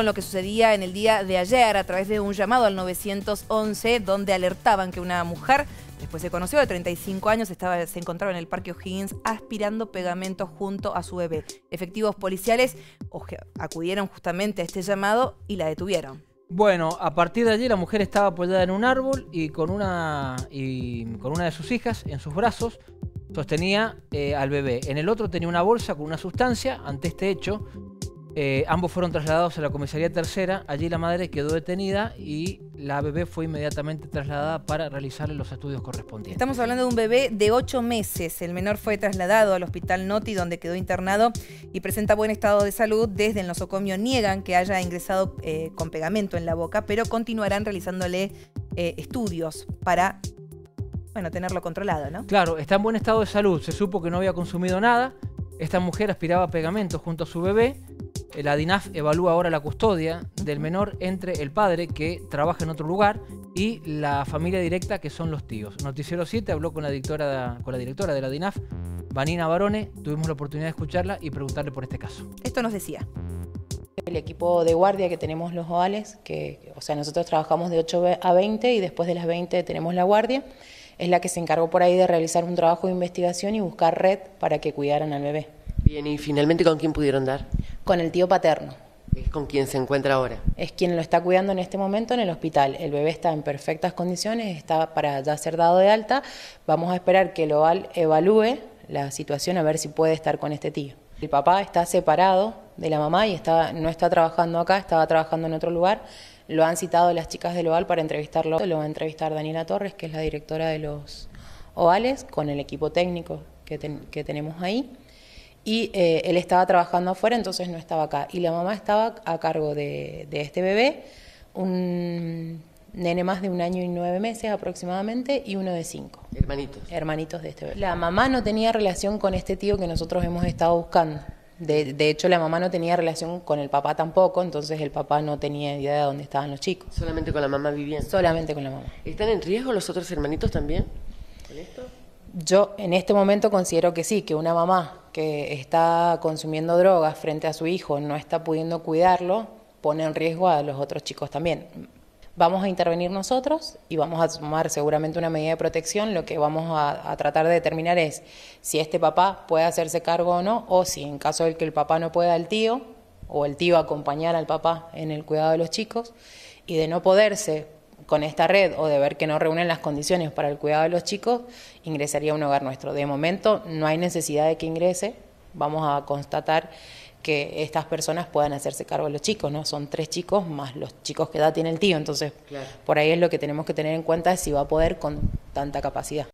con lo que sucedía en el día de ayer a través de un llamado al 911 donde alertaban que una mujer Después se conoció de 35 años, estaba, se encontraba en el Parque O'Higgins aspirando pegamento junto a su bebé. Efectivos policiales acudieron justamente a este llamado y la detuvieron. Bueno, a partir de allí la mujer estaba apoyada en un árbol y con una, y con una de sus hijas en sus brazos sostenía eh, al bebé. En el otro tenía una bolsa con una sustancia. Ante este hecho, eh, ambos fueron trasladados a la comisaría tercera, allí la madre quedó detenida y la bebé fue inmediatamente trasladada para realizarle los estudios correspondientes. Estamos hablando de un bebé de 8 meses, el menor fue trasladado al hospital Noti donde quedó internado y presenta buen estado de salud, desde el nosocomio niegan que haya ingresado eh, con pegamento en la boca, pero continuarán realizándole eh, estudios para... Bueno, tenerlo controlado, Claro, está en buen estado de salud. Se supo que no había consumido nada. Esta mujer aspiraba pegamento junto a su bebé la DINAF evalúa ahora la custodia del menor entre el padre, que trabaja en otro lugar, y la familia directa, que son los tíos. Noticiero 7 habló con la directora, con la directora de la DINAF, Vanina Barone. Tuvimos la oportunidad de escucharla y preguntarle por este caso. Esto nos decía. El equipo de guardia que tenemos los OALES, que, o sea, nosotros trabajamos de 8 a 20 y después de las 20 tenemos la guardia, es la que se encargó por ahí de realizar un trabajo de investigación y buscar red para que cuidaran al bebé. Bien, y finalmente, ¿con quién pudieron dar? con el tío paterno. ¿Es con quien se encuentra ahora? Es quien lo está cuidando en este momento en el hospital. El bebé está en perfectas condiciones, está para ya ser dado de alta. Vamos a esperar que el lo evalúe la situación a ver si puede estar con este tío. El papá está separado de la mamá y está, no está trabajando acá, estaba trabajando en otro lugar. Lo han citado las chicas del oval para entrevistarlo. Lo va a entrevistar Daniela Torres, que es la directora de los ovales, con el equipo técnico que tenemos ahí y eh, él estaba trabajando afuera, entonces no estaba acá. Y la mamá estaba a cargo de, este bebé, un nene más de un año y nueve meses aproximadamente y uno de cinco. Hermanitos. Hermanitos de este bebé. La mamá no tenía relación con este tío que nosotros hemos estado buscando. De, de, hecho, la mamá no tenía relación con el papá tampoco, entonces el papá no tenía idea de dónde estaban los chicos. ¿Solamente con la mamá vivían? Solamente con la mamá. ¿Están en riesgo los otros hermanitos también con esto? Yo en este momento considero que sí, que una mamá que está consumiendo drogas frente a su hijo no está pudiendo cuidarlo, pone en riesgo a los otros chicos también. Vamos a intervenir nosotros y vamos a tomar seguramente una medida de protección. Lo que vamos a, tratar de determinar es si este papá puede hacerse cargo o no, o si en caso de que el papá no pueda, el tío o el tío acompañar al papá en el cuidado de los chicos y de no poderse con esta red o de ver que no reúnen las condiciones para el cuidado de los chicos, ingresaría a un hogar nuestro. De momento no hay necesidad de que ingrese, vamos a constatar que estas personas puedan hacerse cargo de los chicos, ¿no? Son tres chicos más los chicos que da tiene el tío, entonces por ahí es lo que tenemos que tener en cuenta si va a poder con tanta capacidad.